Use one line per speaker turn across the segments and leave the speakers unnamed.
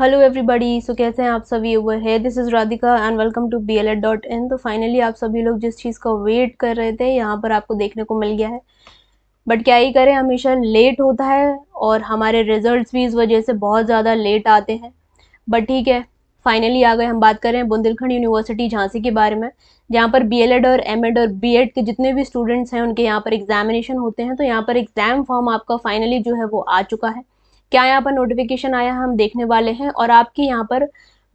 hello everybody so कैसे हैं आप सभी ओवर है this is Radhika and welcome to B L Ed dot in तो फाइनली आप सभी लोग जिस चीज़ का वेट कर रहे थे यहाँ पर आपको देखने को मिल गया है बट क्या ही करें हमेशा लेट होता है और हमारे रिजल्ट्स भी इस वजह से बहुत ज़्यादा लेट आते हैं बट ठीक है फाइनली आ गए हम बात करें बुंदेलखंड यूनिवर्सिटी झांसी के बारे में जहाँ पर बी और एम और बी के जितने भी स्टूडेंट्स हैं उनके यहाँ पर एग्जामिनेशन होते हैं तो यहाँ पर एग्ज़ाम फॉर्म आपका फाइनली जो है वो आ चुका है क्या यहाँ पर नोटिफिकेशन आया हम देखने वाले हैं और आपकी यहाँ पर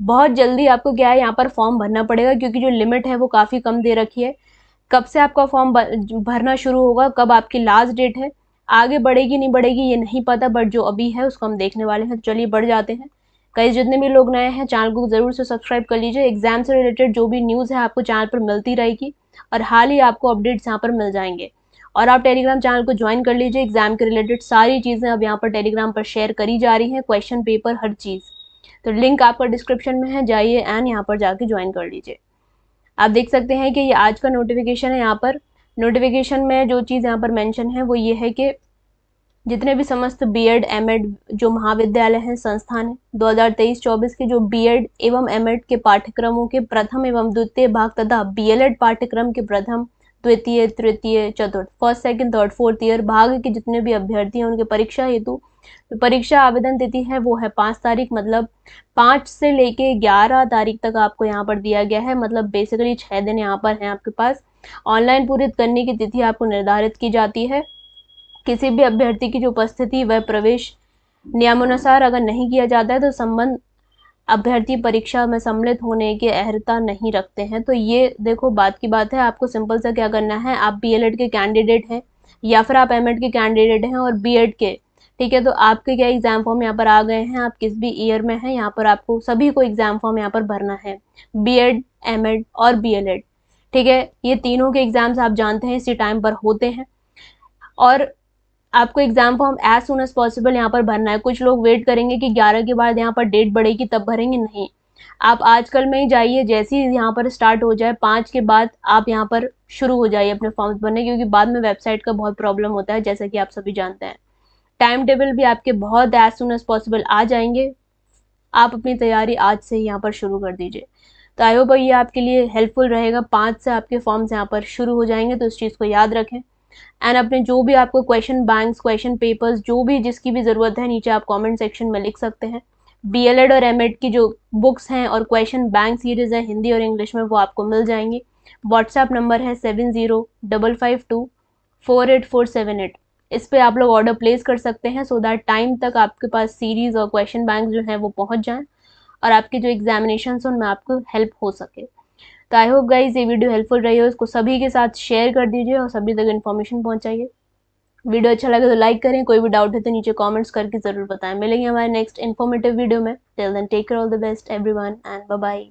बहुत जल्दी आपको क्या है यहाँ पर फॉर्म भरना पड़ेगा क्योंकि जो लिमिट है वो काफ़ी कम दे रखी है कब से आपका फॉर्म भरना शुरू होगा कब आपकी लास्ट डेट है आगे बढ़ेगी नहीं बढ़ेगी ये नहीं पता बट जो अभी है उसको हम देखने वाले हैं तो चलिए बढ़ जाते हैं कई जितने भी लोग नए हैं चैनल को ज़रूर से सब्सक्राइब कर लीजिए एग्जाम से रिलेटेड जो भी न्यूज़ है आपको चैनल पर मिलती रहेगी और हाल ही आपको अपडेट्स यहाँ पर मिल जाएंगे और आप टेलीग्राम चैनल को ज्वाइन कर लीजिए एग्जाम के रिलेटेड सारी चीज़ें अब यहाँ पर टेलीग्राम पर शेयर करी जा रही हैं क्वेश्चन पेपर हर चीज़ तो लिंक आपका डिस्क्रिप्शन में है जाइए एंड यहाँ पर जाके ज्वाइन कर लीजिए आप देख सकते हैं कि ये आज का नोटिफिकेशन है यहाँ पर नोटिफिकेशन में जो चीज़ यहाँ पर मेंशन है वो ये है कि जितने भी समस्त बीएड एमएड जो महाविद्यालय हैं संस्थान हैं 2023-24 के जो बीएड एवं एमएड के पाठ्यक्रमों के प्रथम एवं द्वितीय भाग तथा बीएलएड पाठ्यक्रम के प्रथम द्वितीय तृतीय चतुर्थ first second third fourth year भाग के जितने भी अभ्यर्थी हैं उनके परीक्षा हेतु तो परीक्षा आवेदन तिथि है वो है पाँच तारीख मतलब पाँच से लेके ग्यारह तारीख तक आपको यहाँ पर दिया गया है मतलब बेसिकली छः दिन यहाँ पर हैं आपके पास ऑनलाइन पूरी करने की तिथि आपको निर्धारित की जाती है किसी भी अभ्यर्थी की जो उपस्थिति व प्रवेश नियमानुसार अगर नहीं किया जाता है तो संबंध अभ्यर्थी परीक्षा में सम्मिलित होने की अहरता नहीं रखते हैं तो ये देखो बात की बात है आपको सिंपल सा क्या करना है आप बी के कैंडिडेट हैं या फिर आप एम के कैंडिडेट हैं और बी के ठीक है तो आपके क्या एग्ज़ाम फॉर्म यहाँ पर आ गए हैं आप किस भी ईयर में हैं यहाँ पर आपको सभी को एग्ज़ाम फॉर्म यहाँ पर भरना है बी एड और बी ठीक है ये तीनों के एग्ज़ाम्स आप जानते हैं इसी टाइम पर होते हैं और आपको exam form as soon as possible यहाँ पर भरना है कुछ लोग वेट करेंगे कि ग्यारह के बाद यहाँ पर डेट बढ़ेगी तब भरेंगे नहीं आप आजकल में ही जाइए जैसे ही यहाँ पर स्टार्ट हो जाए पाँच के बाद आप यहाँ पर शुरू हो जाइए अपने फॉर्म्स भरने क्योंकि बाद में वेबसाइट का बहुत प्रॉब्लम होता है जैसा कि आप सभी जानते हैं टाइम टेबल भी आपके बहुत एज सुन एज पॉसिबल आ जाएंगे आप अपनी तैयारी आज से ही यहाँ पर शुरू कर दीजिए तो आई होप ये आपके लिए हेल्पफुल रहेगा पाँच से आपके फॉर्म्स यहाँ पर शुरू हो जाएंगे तो इस चीज़ को याद रखें एंड अपने जो भी आपको क्वेश्चन बैंक्स क्वेश्चन पेपर्स जो भी जिसकी भी ज़रूरत है नीचे आप कमेंट सेक्शन में लिख सकते हैं बीएलएड और एमएड की जो बुक्स हैं और क्वेश्चन बैंक सीरीज़ हैं हिंदी और इंग्लिश में वो आपको मिल जाएंगी व्हाट्सएप नंबर है seven zero double five two four eight four seven eight इस पर आप लोग ऑर्डर प्लेस कर सकते हैं सो दैट टाइम तक आपके पास सीरीज़ और क्वेश्चन बैंक जो हैं वो पहुँच जाएँ और आपके जो एग्जामिनेशन उनमें आपको हेल्प हो सके तो आई होप गाइज ये वीडियो हेल्पफुल रही हो इसको सभी के साथ शेयर कर दीजिए और सभी तक इन्फॉर्मेशन पहुँचाइए वीडियो अच्छा लगे तो लाइक करें कोई भी डाउट है तो नीचे कमेंट्स करके ज़रूर बताएं मिलेंगे हमारे नेक्स्ट इन्फॉर्मेटिव वीडियो में till then take care all the best everyone and bye bye